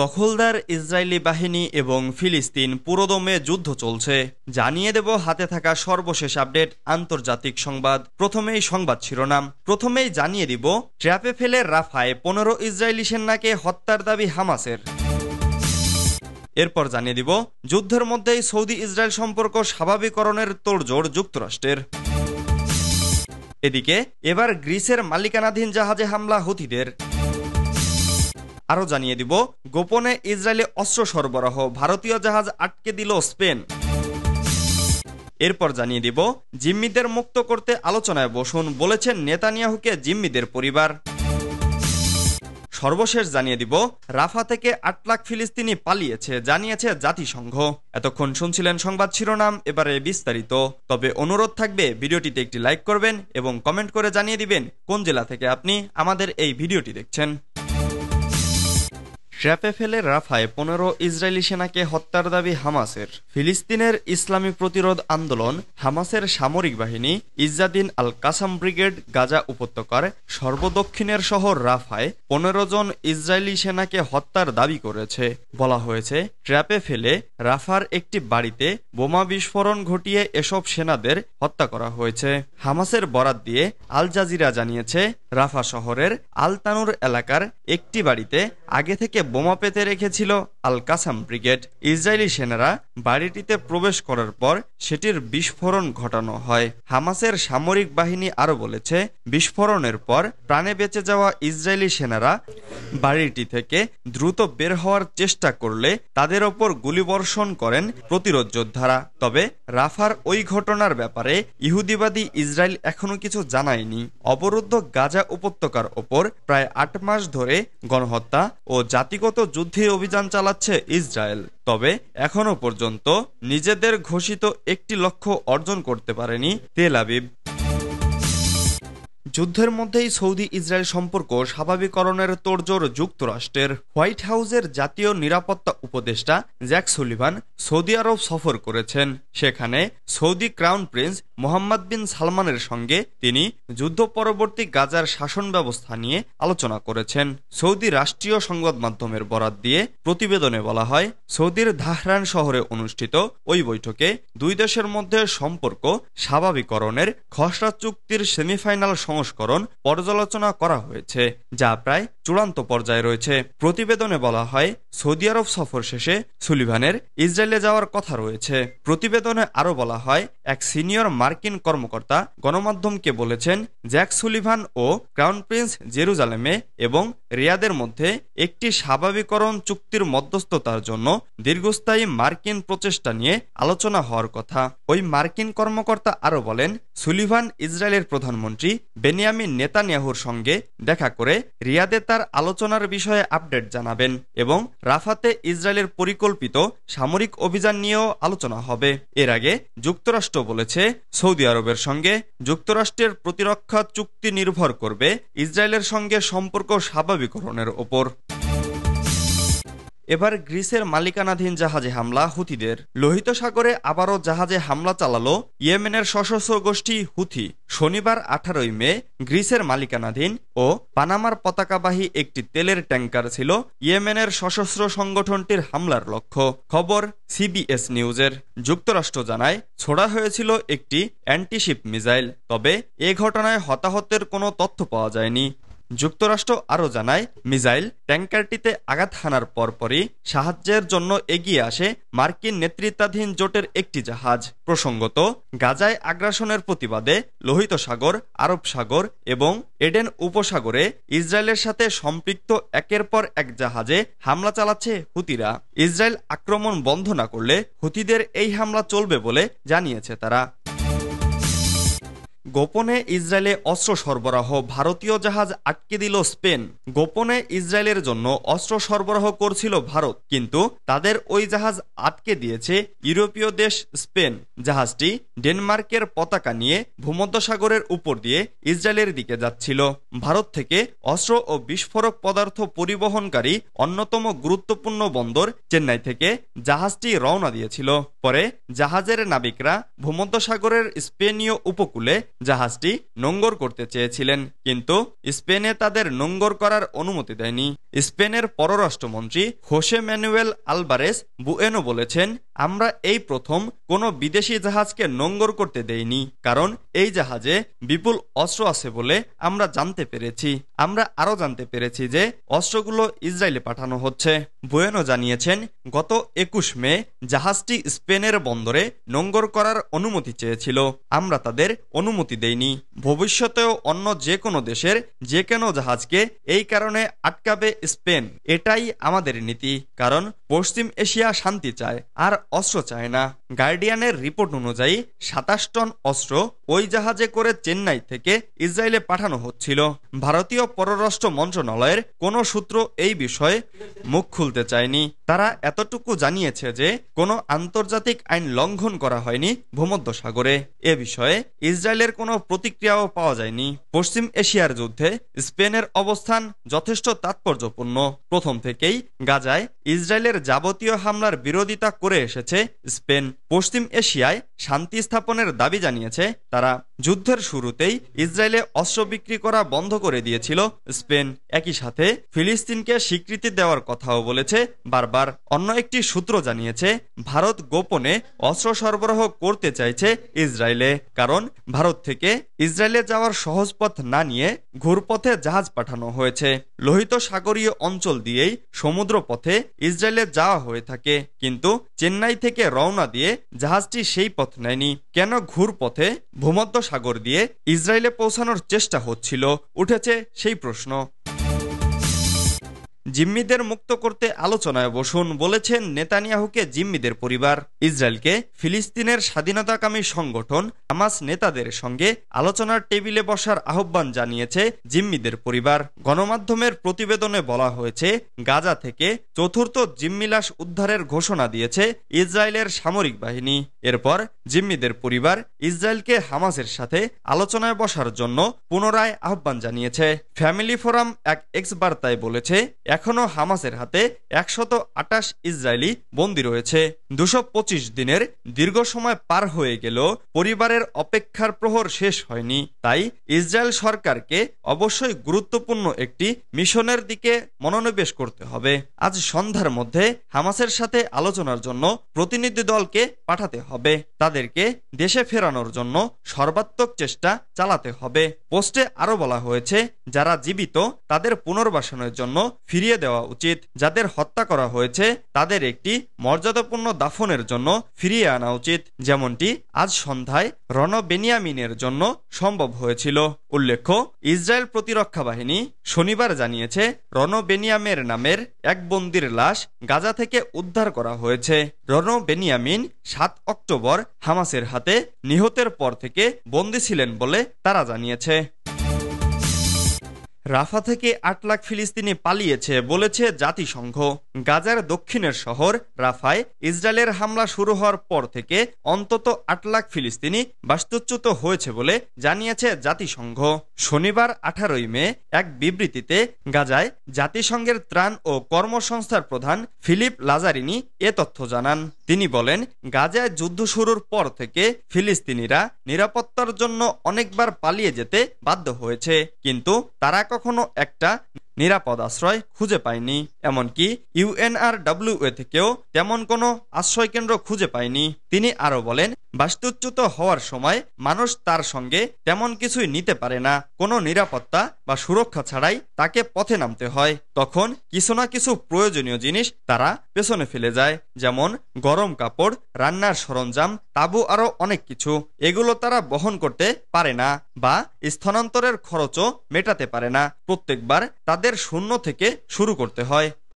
দখলদার ইসরায়েলি বাহিনী এবং ফিলিস্তিন পুরোদমে যুদ্ধ চলছে জানিয়ে দেব হাতে থাকা সর্বশেষ আপডেট আন্তর্জাতিক সংবাদ প্রথমেই সংবাদ শিরোনাম প্রথমেই জানিয়ে দিব ট্র্যাপে ফেলে রাফায় পনেরো ইসরায়েলি সেনাকে হত্যার দাবি হামাসের এরপর জানিয়ে দিব যুদ্ধের মধ্যেই সৌদি ইসরায়েল সম্পর্ক স্বাভাবিকরণের তোড়জোড় যুক্তরাষ্ট্রের এদিকে এবার গ্রিসের মালিকানাধীন জাহাজে হামলা হুতিদের আরও জানিয়ে দিব গোপনে ইসরায়েলে অস্ত্র সরবরাহ ভারতীয় জাহাজ আটকে দিল স্পেন এরপর জানিয়ে দিব জিম্মিদের মুক্ত করতে আলোচনায় বসুন বলেছেন নেতানিয়াহুকে জিম্মিদের পরিবার সর্বশেষ জানিয়ে দিব রাফা থেকে আট লাখ ফিলিস্তিনি পালিয়েছে জানিয়েছে জাতিসংঘ এতক্ষণ শুনছিলেন সংবাদ শিরোনাম এবারে বিস্তারিত তবে অনুরোধ থাকবে ভিডিওটিতে একটি লাইক করবেন এবং কমেন্ট করে জানিয়ে দিবেন কোন জেলা থেকে আপনি আমাদের এই ভিডিওটি দেখছেন ট্র্যাপে ফেলে রাফায় পনেরো ইসরায়েলি সেনাকে হত্যার দাবি হামাসের ফিলিস্তিনের ইসলামী প্রতিরোধ আন্দোলন হামাসের সামরিক বাহিনী ইজাদিন আল কাসাম ব্রিগেড গাজা উপত্যকার সর্বদক্ষিণের শহর রাফায় পনেরো জন ইসরায়েলি সেনাকে হত্যার দাবি করেছে বলা হয়েছে ট্র্যাপে ফেলে রাফার একটি বাড়িতে বোমা বিস্ফোরণ ঘটিয়ে এসব সেনাদের হত্যা করা হয়েছে হামাসের বরাত দিয়ে আল জাজিরা জানিয়েছে রাফা শহরের আলতানুর এলাকার একটি বাড়িতে আগে থেকে বোমা পেতে রেখেছিল আল কাসাম ব্রিগেড ইসরায়েলি সেনারা বাড়িটিতে প্রবেশ করার পর সেটির বিস্ফোরণ ঘটানো হয় হামাসের সামরিক বাহিনী আরও বলেছে বিস্ফোরণের পর প্রাণে বেঁচে যাওয়া ইসরায়েলি সেনারা বাড়িটি থেকে দ্রুত বের হওয়ার চেষ্টা করলে তাদের ওপর গুলিবর্ষণ করেন প্রতিরোধ যোদ্ধারা তবে রাফার ওই ঘটনার ব্যাপারে ইহুদিবাদী ইসরায়েল এখনো কিছু জানায়নি অবরুদ্ধ গাজা উপত্যকার ওপর প্রায় আট মাস ধরে গণহত্যা ও জাতি ব্যক্তিগত যুদ্ধে অভিযান চালাচ্ছে ইসরায়েল তবে এখনও পর্যন্ত নিজেদের ঘোষিত একটি লক্ষ্য অর্জন করতে পারেনি তেল আবিব যুদ্ধের মধ্যেই সৌদি ইসরায়েল সম্পর্ক স্বাভাবিকরণের তোড়জোড় যুক্তরাষ্ট্রের হোয়াইট হাউসের জাতীয় নিরাপত্তা উপদেষ্টা জ্যাক সুলিভান সৌদি আরব সফর করেছেন সেখানে Saudi crown prince Mohammed bin সালমানের সঙ্গে তিনি যুদ্ধ পরবর্তী গাজার শাসন ব্যবস্থা নিয়ে আলোচনা করেছেন সৌদি রাষ্ট্রীয় সংবাদ মাধ্যমের বরাত দিয়ে প্রতিবেদনে বলা হয় সৌদির ধাহরান শহরে অনুষ্ঠিত ওই বৈঠকে দুই দেশের মধ্যে সম্পর্ক স্বাভাবিকরণের খসড়া চুক্তির সেমিফাইনাল সংস্করণ পর্যালোচনা করা হয়েছে যা প্রায় চূড়ান্ত পর্যায়ে রয়েছে প্রতিবেদনে বলা হয় সৌদি আরব সফর শেষে সুলিভানের ইসরায়েলে যাওয়ার কথা রয়েছে প্রতিবেদনে আরও বলা হয় এক সিনিয়র মার্কিন কর্মকর্তা গণমাধ্যমকে বলেছেন জ্যাক সুলিভান ও ক্রাউন প্রিন্স জেরুজালেমে এবং রিয়াদের মধ্যে একটি স্বাভাবিকরণ চুক্তির মধ্যস্থতার জন্য দীর্ঘস্থায়ী মার্কিন প্রচেষ্টা নিয়ে আলোচনা হওয়ার কথা ওই মার্কিন কর্মকর্তা আরও বলেন সুলিভান ইসরায়েলের প্রধানমন্ত্রী বেনিয়ামিন নেতানিয়াহুর সঙ্গে দেখা করে রিয়াদে তার আলোচনার বিষয়ে আপডেট জানাবেন এবং রাফাতে ইসরায়েলের পরিকল্পিত সামরিক অভিযান নিয়েও আলোচনা হবে এর আগে যুক্তরাষ্ট্র বলেছে সৌদি আরবের সঙ্গে যুক্তরাষ্ট্রের প্রতিরক্ষা চুক্তি নির্ভর করবে ইসরায়েলের সঙ্গে সম্পর্ক স্বাভাবিকরণের ওপর এবার গ্রিসের মালিকানাধীন জাহাজে হামলা হুথিদের লোহিত সাগরে আবারও জাহাজে হামলা চালালো ইয়েমেনের সশস্ত্র গোষ্ঠী হুথি শনিবার আঠারোই মে গ্রিসের মালিকানাধীন ও পানামার পতাকাবাহী একটি তেলের ট্যাঙ্কার ছিল ইয়েমেনের সশস্ত্র সংগঠনটির হামলার লক্ষ্য খবর সিবিএস নিউজের যুক্তরাষ্ট্র জানায় ছোড়া হয়েছিল একটি অ্যান্টিশিপ মিসাইল তবে এ ঘটনায় হতাহতের কোনো তথ্য পাওয়া যায়নি যুক্তরাষ্ট্র আরও জানায় মিসাইল ট্যাঙ্কারটিতে আঘাত হানার পরপরই সাহায্যের জন্য এগিয়ে আসে মার্কিন নেতৃত্বাধীন জোটের একটি জাহাজ প্রসঙ্গত গাজায় আগ্রাসনের প্রতিবাদে লোহিত সাগর আরব সাগর এবং এডেন উপসাগরে ইসরায়েলের সাথে সম্পৃক্ত একের পর এক জাহাজে হামলা চালাচ্ছে হুতিরা ইসরায়েল আক্রমণ বন্ধ না করলে হুতিদের এই হামলা চলবে বলে জানিয়েছে তারা গোপনে ইসরায়েলে অস্ত্র সরবরাহ ভারতীয় জাহাজ আটকে দিল স্পেন গোপনে ইসরায়েলের জন্য অস্ত্র সরবরাহ করছিল ভারত কিন্তু তাদের ওই জাহাজ আটকে দিয়েছে ইউরোপীয় দেশ স্পেন জাহাজটি ডেনমার্কের পতাকা নিয়ে ভূমধ্যসাগরের উপর দিয়ে ইসরায়েলের দিকে যাচ্ছিল ভারত থেকে অস্ত্র ও বিস্ফোরক পদার্থ পরিবহনকারী অন্যতম গুরুত্বপূর্ণ বন্দর চেন্নাই থেকে জাহাজটি রওনা দিয়েছিল পরে জাহাজের নাবিকরা ভূমধ্যসাগরের স্পেনীয় উপকূলে জাহাজটি নোঙ্গর করতে চেয়েছিলেন কিন্তু স্পেনে তাদের নোঙ্গর করার অনুমতি দেয়নি স্পেনের পররাষ্ট্রমন্ত্রী হোসে ম্যানুয়েল আলবারেস বুয়েনো বলেছেন আমরা এই প্রথম কোনো বিদেশি জাহাজকে নোঙ্গর করতে দেইনি কারণ এই জাহাজে বিপুল অস্ত্র আছে বলে আমরা জানতে পেরেছি আমরা আরও জানতে পেরেছি যে অস্ত্রগুলো ইসরায়েলে পাঠানো হচ্ছে বুয়েনো জানিয়েছেন গত একুশ মে জাহাজটি স্পেনের বন্দরে নোঙ্গর করার অনুমতি চেয়েছিল আমরা তাদের অনুমতি দেইনি ভবিষ্যতেও অন্য যে কোনো দেশের যে কোনো জাহাজকে এই কারণে আটকাবে স্পেন এটাই আমাদের নীতি কারণ পশ্চিম এশিয়া শান্তি চায় আর অস্ত্র চায় না গার্ডিয়ানের রিপোর্ট অনুযায়ী সাতাশ টন অস্ত্র ওই জাহাজে করে চেন্নাই থেকে ইসরায়েলে পাঠানো হচ্ছিল ভারতীয় পররাষ্ট্র মন্ত্রণালয়ের কোনো সূত্র এই বিষয়ে মুখ খুলতে চায়নি তারা এতটুকু জানিয়েছে যে কোনো আন্তর্জাতিক আইন লঙ্ঘন করা হয়নি ভূমধ্যসাগরে এ বিষয়ে ইসরায়েলের কোনো প্রতিক্রিয়াও পাওয়া যায়নি পশ্চিম এশিয়ার যুদ্ধে স্পেনের অবস্থান যথেষ্ট তাৎপর্যপূর্ণ প্রথম থেকেই গাজায় ইসরায়েলের যাবতীয় হামলার বিরোধিতা করে এসেছে স্পেন পশ্চিম এশিয়ায় শান্তি স্থাপনের দাবি জানিয়েছে তারা যুদ্ধের শুরুতেই ইসরায়েলে অস্ত্র বিক্রি করা বন্ধ করে দিয়েছিল স্পেন একই সাথে ফিলিস্তিনকে স্বীকৃতি দেওয়ার কথাও বলেছে বারবার আবার অন্য একটি সূত্র জানিয়েছে ভারত গোপনে অস্ত্র সরবরাহ করতে চাইছে ইসরায়েলে কারণ ভারত থেকে ইসরায়েলে যাওয়ার সহজ পথ না নিয়ে ঘুরপথে জাহাজ পাঠানো হয়েছে লোহিত সাগরীয় অঞ্চল দিয়েই সমুদ্র পথে ইসরায়েলে যাওয়া হয়ে থাকে কিন্তু চেন্নাই থেকে রওনা দিয়ে জাহাজটি সেই পথ নেয়নি কেন ঘুর পথে ভূমধ্য সাগর দিয়ে ইসরায়েলে পৌঁছানোর চেষ্টা হচ্ছিল উঠেছে সেই প্রশ্ন জিম্মিদের মুক্ত করতে আলোচনায় বসুন বলেছেন নেতানিয়াহুকে জিম্মিদের পরিবার ইসরায়েলকে ফিলিস্তিনের স্বাধীনতাকামী সংগঠন হামাস নেতাদের সঙ্গে আলোচনার টেবিলে বসার আহ্বান জানিয়েছে জিম্মিদের পরিবার গণমাধ্যমের প্রতিবেদনে বলা হয়েছে গাজা থেকে চতুর্থ জিম্মিলাস উদ্ধারের ঘোষণা দিয়েছে ইসরায়েলের সামরিক বাহিনী এরপর জিম্মিদের পরিবার ইসরায়েলকে হামাসের সাথে আলোচনায় বসার জন্য পুনরায় আহ্বান জানিয়েছে ফ্যামিলি ফোরাম এক এক্স বার্তায় বলেছে এখনও হামাসের হাতে একশত আটাশ ইসরায়েলি বন্দী রয়েছে দুশো দিনের দীর্ঘ সময় পার হয়ে গেল পরিবারের অপেক্ষার প্রহর শেষ হয়নি তাই ইসরায়েল সরকারকে অবশ্যই গুরুত্বপূর্ণ একটি মিশনের দিকে মনোনিবেশ করতে হবে আজ সন্ধ্যার মধ্যে হামাসের সাথে আলোচনার জন্য প্রতিনিধি দলকে পাঠাতে হবে তাদেরকে দেশে ফেরানোর জন্য সর্বাত্মক চেষ্টা চালাতে হবে পোস্টে আরও বলা হয়েছে যারা জীবিত তাদের পুনর্বাসনের জন্য ফিরিয়ে ফিরিয়ে দেওয়া উচিত যাদের হত্যা করা হয়েছে তাদের একটি মর্যাদাপূর্ণ দাফনের জন্য ফিরিয়ে আনা উচিত যেমনটি আজ সন্ধ্যায় রণ বেনিয়ামিনের জন্য সম্ভব হয়েছিল উল্লেখ্য ইসরায়েল প্রতিরক্ষা বাহিনী শনিবার জানিয়েছে রণ বেনিয়ামের নামের এক বন্দির লাশ গাজা থেকে উদ্ধার করা হয়েছে রণ বেনিয়ামিন সাত অক্টোবর হামাসের হাতে নিহতের পর থেকে বন্দী ছিলেন বলে তারা জানিয়েছে রাফা থেকে আট লাখ ফিলিস্তিনি পালিয়েছে বলেছে জাতিসংঘ গাজার দক্ষিণের শহর রাফায় ইসরায়েলের হামলা শুরু হওয়ার পর থেকে অন্তত আট লাখ ফিলিস্তিনি বাস্তুচ্যুত হয়েছে বলে জানিয়েছে জাতিসংঘ শনিবার আঠারোই মে এক বিবৃতিতে গাজায় জাতিসংঘের ত্রাণ ও কর্মসংস্থার প্রধান ফিলিপ লাজারিনি এ তথ্য জানান তিনি বলেন গাজায় যুদ্ধ শুরুর পর থেকে ফিলিস্তিনিরা নিরাপত্তার জন্য অনেকবার পালিয়ে যেতে বাধ্য হয়েছে কিন্তু তারা কখনো একটা নিরাপদ আশ্রয় খুঁজে পায়নি এমনকি ইউএনআরডব্লিউএ থেকেও তেমন কোনো আশ্রয়কেন্দ্র খুঁজে পায়নি তিনি আরও বলেন বাস্তুচ্যুত হওয়ার সময় মানুষ তার সঙ্গে তেমন কিছুই নিতে পারে না কোনো নিরাপত্তা বা সুরক্ষা ছাড়াই তাকে পথে নামতে হয় তখন কিছু না কিছু প্রয়োজনীয় জিনিস তারা পেছনে ফেলে যায় যেমন গরম কাপড় রান্নার সরঞ্জাম তাবু আরও অনেক কিছু এগুলো তারা বহন করতে পারে না বা স্থানান্তরের খরচও মেটাতে পারে না প্রত্যেকবার তাদের শূন্য থেকে শুরু করতে হয়